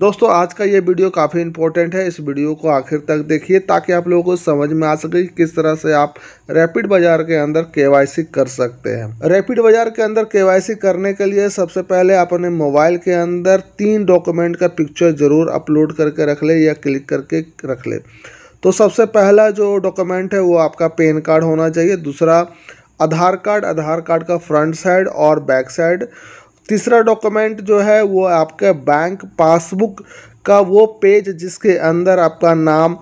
दोस्तों आज का ये वीडियो काफ़ी इंपॉर्टेंट है इस वीडियो को आखिर तक देखिए ताकि आप लोगों को समझ में आ सके कि किस तरह से आप रैपिड बाजार के अंदर केवाईसी कर सकते हैं रैपिड बाजार के अंदर केवाईसी करने के लिए सबसे पहले अपने मोबाइल के अंदर तीन डॉक्यूमेंट का पिक्चर जरूर अपलोड करके रख ले या क्लिक करके रख ले तो सबसे पहला जो डॉक्यूमेंट है वो आपका पेन कार्ड होना चाहिए दूसरा आधार कार्ड आधार कार्ड का फ्रंट साइड और बैक साइड तीसरा डॉक्यूमेंट जो है वो आपके बैंक पासबुक का वो पेज जिसके अंदर आपका नाम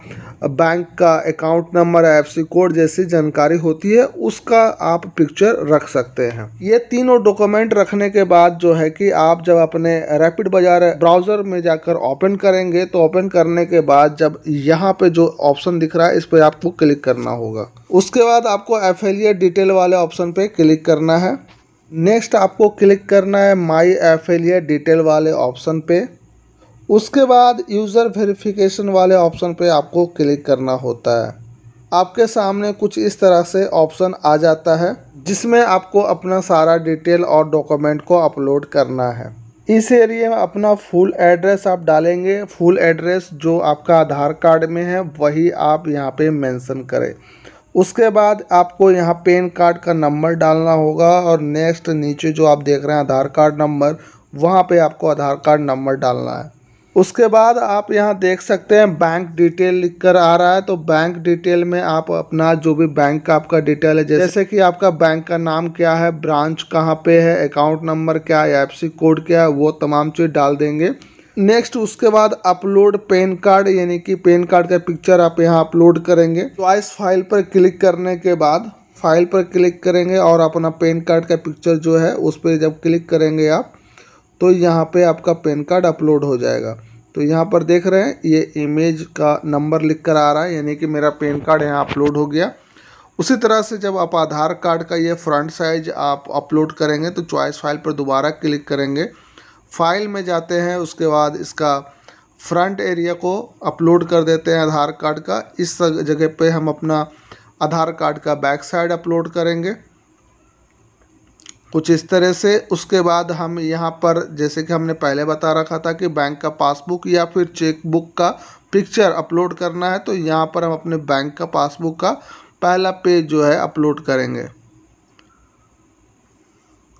बैंक का अकाउंट नंबर सी कोड जैसी जानकारी होती है उसका आप पिक्चर रख सकते हैं ये तीनों डॉक्यूमेंट रखने के बाद जो है कि आप जब अपने रैपिड बाजार ब्राउज़र में जाकर ओपन करेंगे तो ओपन करने के बाद जब यहाँ पे जो ऑप्शन दिख रहा है इस पर आपको क्लिक करना होगा उसके बाद आपको एफ डिटेल e वाले ऑप्शन पे क्लिक करना है नेक्स्ट आपको क्लिक करना है माई एफिलियट डिटेल वाले ऑप्शन पे उसके बाद यूज़र वेरिफिकेशन वाले ऑप्शन पे आपको क्लिक करना होता है आपके सामने कुछ इस तरह से ऑप्शन आ जाता है जिसमें आपको अपना सारा डिटेल और डॉक्यूमेंट को अपलोड करना है इस एरिए में अपना फुल एड्रेस आप डालेंगे फुल एड्रेस जो आपका आधार कार्ड में है वही आप यहाँ पे मेंशन करें उसके बाद आपको यहाँ पेन कार्ड का नंबर डालना होगा और नेक्स्ट नीचे जो आप देख रहे हैं आधार कार्ड नंबर वहाँ पे आपको आधार कार्ड नंबर डालना है उसके बाद आप यहाँ देख सकते हैं बैंक डिटेल लिख कर आ रहा है तो बैंक डिटेल में आप अपना जो भी बैंक का आपका डिटेल है जैसे कि आपका बैंक का नाम क्या है ब्रांच कहाँ पर है अकाउंट नंबर क्या है एफ कोड क्या है वो तमाम चीज़ डाल देंगे नेक्स्ट उसके बाद अपलोड पेन कार्ड यानी कि पेन कार्ड का पिक्चर आप यहाँ अपलोड करेंगे चॉइस फाइल पर क्लिक करने के बाद फाइल पर क्लिक करेंगे और अपना पेन कार्ड का पिक्चर जो है उस पर जब क्लिक करेंगे आप तो यहाँ पे आपका पेन कार्ड अपलोड हो जाएगा तो यहाँ पर देख रहे हैं ये इमेज का नंबर लिख कर आ रहा है यानी कि मेरा पेन कार्ड यहाँ अपलोड हो गया उसी तरह से जब आप आधार कार्ड का ये फ्रंट साइज आप अपलोड करेंगे तो चॉइस फाइल पर दोबारा क्लिक करेंगे फाइल में जाते हैं उसके बाद इसका फ्रंट एरिया को अपलोड कर देते हैं आधार कार्ड का इस जगह पे हम अपना आधार कार्ड का बैक साइड अपलोड करेंगे कुछ इस तरह से उसके बाद हम यहाँ पर जैसे कि हमने पहले बता रखा था कि बैंक का पासबुक या फिर चेकबुक का पिक्चर अपलोड करना है तो यहाँ पर हम अपने बैंक का पासबुक का पहला पेज जो है अपलोड करेंगे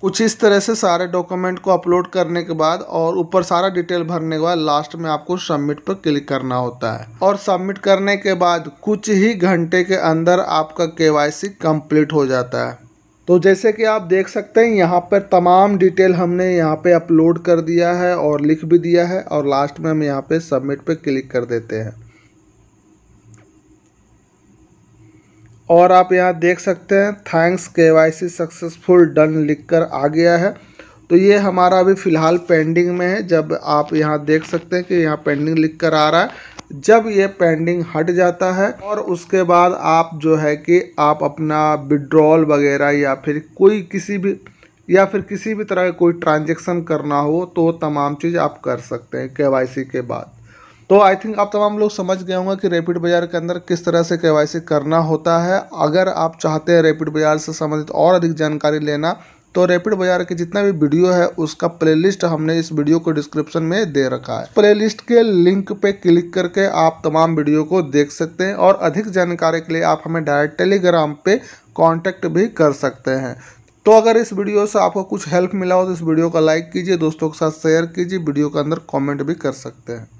कुछ इस तरह से सारे डॉक्यूमेंट को अपलोड करने के बाद और ऊपर सारा डिटेल भरने के बाद लास्ट में आपको सबमिट पर क्लिक करना होता है और सबमिट करने के बाद कुछ ही घंटे के अंदर आपका केवाईसी कंप्लीट हो जाता है तो जैसे कि आप देख सकते हैं यहाँ पर तमाम डिटेल हमने यहाँ पे अपलोड कर दिया है और लिख भी दिया है और लास्ट में हम यहाँ पे सबमिट पे क्लिक कर देते हैं और आप यहाँ देख सकते हैं थैंक्स के वाई सी सक्सेसफुल डन लिख कर आ गया है तो ये हमारा अभी फ़िलहाल पेंडिंग में है जब आप यहाँ देख सकते हैं कि यहाँ पेंडिंग लिख कर आ रहा है जब ये पेंडिंग हट जाता है और उसके बाद आप जो है कि आप अपना विड्रॉल वगैरह या फिर कोई किसी भी या फिर किसी भी तरह का कोई ट्रांजेक्शन करना हो तो तमाम चीज़ आप कर सकते हैं के के बाद तो आई थिंक आप तमाम लोग समझ गए होंगे कि रैपिड बाजार के अंदर किस तरह से केवाईसी करना होता है अगर आप चाहते हैं रैपिड बाजार से संबंधित और अधिक जानकारी लेना तो रैपिड बाजार के जितना भी वीडियो है उसका प्लेलिस्ट हमने इस वीडियो को डिस्क्रिप्शन में दे रखा है प्लेलिस्ट के लिंक पे क्लिक करके आप तमाम वीडियो को देख सकते हैं और अधिक जानकारी के लिए आप हमें डायरेक्ट टेलीग्राम पे कांटेक्ट भी कर सकते हैं तो अगर इस वीडियो से आपको कुछ हेल्प मिला हो तो इस वीडियो का लाइक कीजिए दोस्तों के साथ शेयर कीजिए वीडियो के अंदर कॉमेंट भी कर सकते हैं